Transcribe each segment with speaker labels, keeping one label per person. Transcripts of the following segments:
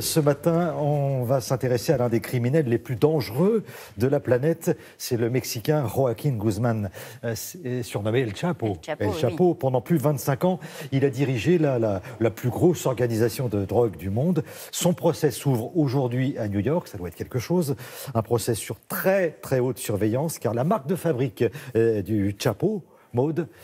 Speaker 1: ce matin, on va s'intéresser à l'un des criminels les plus dangereux de la planète. C'est le Mexicain Joaquín Guzmán, euh, surnommé El Chapo. El Chapo, pendant plus de 25 ans, il a dirigé la, la, plus grosse organisation de drogue du monde. Son procès s'ouvre aujourd'hui à New York, ça doit être quelque chose. Un procès sur très très haute surveillance, car la marque de fabrique euh, du Chapo,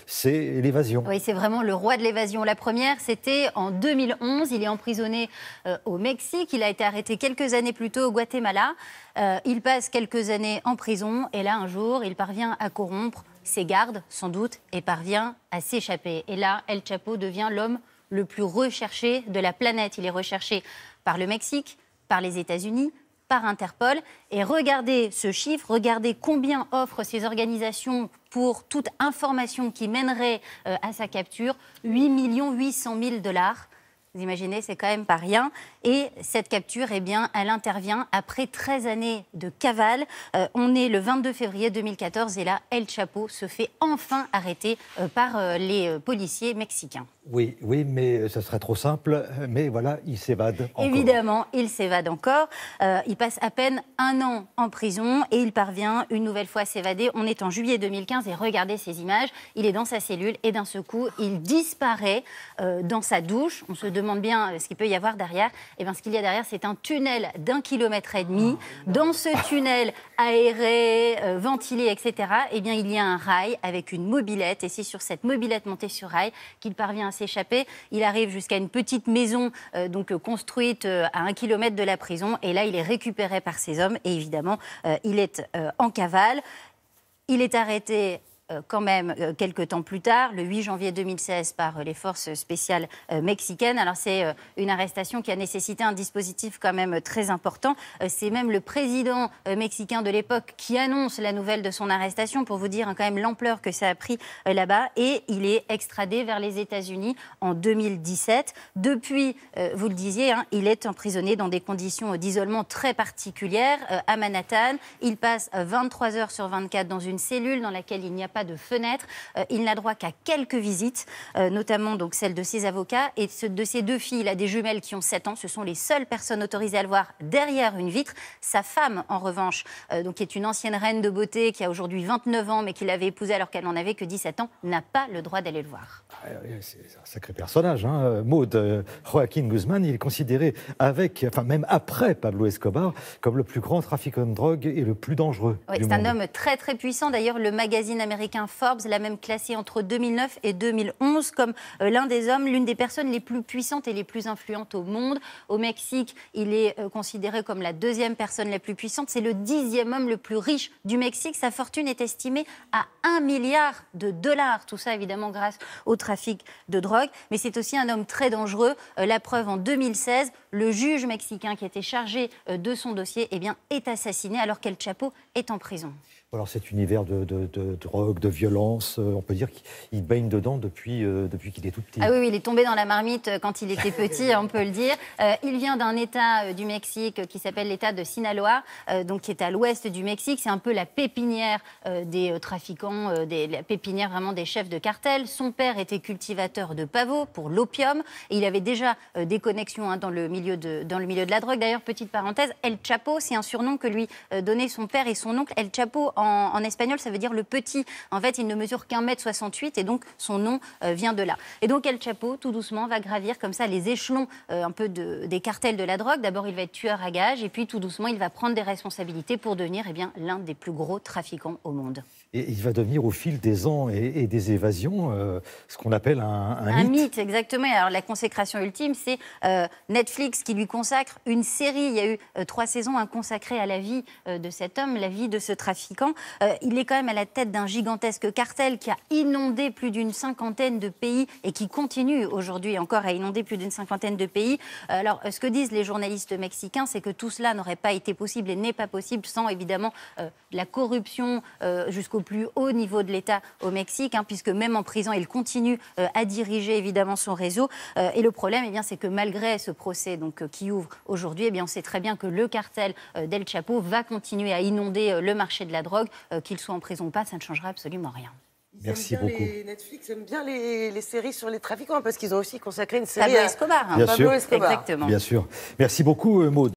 Speaker 1: c'est l'évasion.
Speaker 2: Oui, c'est vraiment le roi de l'évasion. La première, c'était en 2011. Il est emprisonné euh, au Mexique. Il a été arrêté quelques années plus tôt au Guatemala. Euh, il passe quelques années en prison. Et là, un jour, il parvient à corrompre ses gardes, sans doute, et parvient à s'échapper. Et là, El Chapo devient l'homme le plus recherché de la planète. Il est recherché par le Mexique, par les États-Unis, par Interpol. Et regardez ce chiffre, regardez combien offrent ces organisations pour toute information qui mènerait euh, à sa capture, 8 800 000 dollars. Vous imaginez, c'est quand même pas rien. Et cette capture, eh bien, elle intervient après 13 années de cavale. Euh, on est le 22 février 2014 et là, El Chapo se fait enfin arrêter euh, par les policiers mexicains.
Speaker 1: Oui, oui, mais euh, ça serait trop simple. Mais voilà, il s'évade.
Speaker 2: Évidemment, il s'évade encore. Euh, il passe à peine un an en prison et il parvient une nouvelle fois à s'évader. On est en juillet 2015 et regardez ces images. Il est dans sa cellule et d'un seul coup, il disparaît euh, dans sa douche. On se demande bien ce qu'il peut y avoir derrière. Et eh bien, ce qu'il y a derrière, c'est un tunnel d'un kilomètre et demi. Dans ce tunnel aéré, ventilé, etc., et eh bien, il y a un rail avec une mobilette. Et c'est sur cette mobilette montée sur rail qu'il parvient à s'échapper. Il arrive jusqu'à une petite maison euh, donc euh, construite euh, à un kilomètre de la prison. Et là, il est récupéré par ses hommes. Et évidemment, il est en cavale. Il est arrêté euh, quand même euh, quelques temps plus tard, le 8 janvier 2016, par euh, les forces spéciales mexicaines. Alors c'est une arrestation qui a nécessité un dispositif quand même très important. C'est même le président mexicain de l'époque qui annonce la nouvelle de son arrestation pour vous dire hein, quand même l'ampleur que ça a pris là-bas. Et il est extradé vers les États-Unis en 2017. Depuis, vous le disiez, hein, il est emprisonné dans des conditions d'isolement très particulières à Manhattan. Il passe 23 heures sur 24 dans une cellule dans laquelle il n'y a pas de fenêtres. Euh, il n'a droit qu'à quelques visites, euh, notamment donc celle de ses avocats et de ses deux filles. Il a des jumelles qui ont 7 ans. Ce sont les seules personnes autorisées à le voir derrière une vitre. Sa femme, en revanche, euh, donc qui est une ancienne reine de beauté, qui a aujourd'hui 29 ans, mais qui l'avait épousée alors qu'elle n'en avait que 17 ans, n'a pas le droit d'aller le voir.
Speaker 1: Ah, c'est un sacré personnage. Hein. Maud, Joaquin Guzman, il est considéré avec, enfin même après Pablo Escobar, comme le plus grand trafiquant de drogue et le plus dangereux. c'est un
Speaker 2: homme très très puissant. D'ailleurs, le magazine américain un Forbes l'a même classé entre 2009 et 2011 comme euh, l'un des hommes, l'une des personnes les plus puissantes et les plus influentes au monde. Au Mexique, il est euh, considéré comme la deuxième personne la plus puissante. C'est le dixième homme le plus riche du Mexique. Sa fortune est estimée à un milliard de dollars. Tout ça, évidemment, grâce au trafic de drogue. Mais c'est aussi un homme très dangereux. Euh, la preuve, en 2016, le juge mexicain qui était chargé euh, de son dossier eh bien, est assassiné alors qu'El Chapo est en prison.
Speaker 1: Alors cet univers de, drogue, de violence, euh, on peut dire qu'il baigne dedans depuis, euh, depuis qu'il est tout petit. Ah
Speaker 2: oui, il est tombé dans la marmite quand il était petit, hein, on peut le dire. il vient d'un État du Mexique qui s'appelle l'État de Sinaloa, donc qui est à l'ouest du Mexique. C'est un peu la pépinière des trafiquants, des, la pépinière vraiment des chefs de cartel. Son père était cultivateur de pavots pour l'opium. Il avait déjà des connexions hein, dans le milieu milieu de, dans le milieu de la drogue. D'ailleurs, petite parenthèse, El Chapo, c'est un surnom que lui euh, donnait son père et son oncle. El Chapo, en, espagnol, ça veut dire le petit. En fait, il ne mesure qu'un mètre 68 et donc son nom euh, vient de là. Et donc El Chapo, tout doucement, va gravir comme ça les échelons euh, un peu de, des cartels de la drogue. D'abord, il va être tueur à gage et puis tout doucement, il va prendre des responsabilités pour devenir eh bien l'un des plus gros trafiquants au monde.
Speaker 1: Et il va devenir au fil des ans et, des évasions ce qu'on appelle un, un, un
Speaker 2: mythe. Exactement. Alors la consécration ultime, c'est Netflix qui lui consacre une série. Il y a eu euh, trois saisons hein, consacrées à la vie euh, de cet homme, la vie de ce trafiquant. Euh, il est quand même à la tête d'un gigantesque cartel qui a inondé plus d'une cinquantaine de pays et qui continue aujourd'hui encore à inonder plus d'une cinquantaine de pays. Alors, ce que disent les journalistes mexicains, c'est que tout cela n'aurait pas été possible et n'est pas possible sans évidemment la corruption jusqu'au plus haut niveau de l'État au Mexique, hein, puisque même en prison, il continue à diriger évidemment son réseau. et le problème, eh bien, c'est que malgré ce procès donc, euh, qui ouvre aujourd'hui, et eh bien, on sait très bien que le cartel euh, d'El Chapo va continuer à inonder euh, le marché de la drogue, qu'il soit en prison ou pas, ça ne changera absolument rien. Merci beaucoup. Les Netflix aime bien les, les, séries sur les trafiquants parce qu'ils ont aussi consacré une série à Escobar. Bien sûr. Escobar. Exactement. Bien
Speaker 1: sûr. Merci beaucoup, Maude.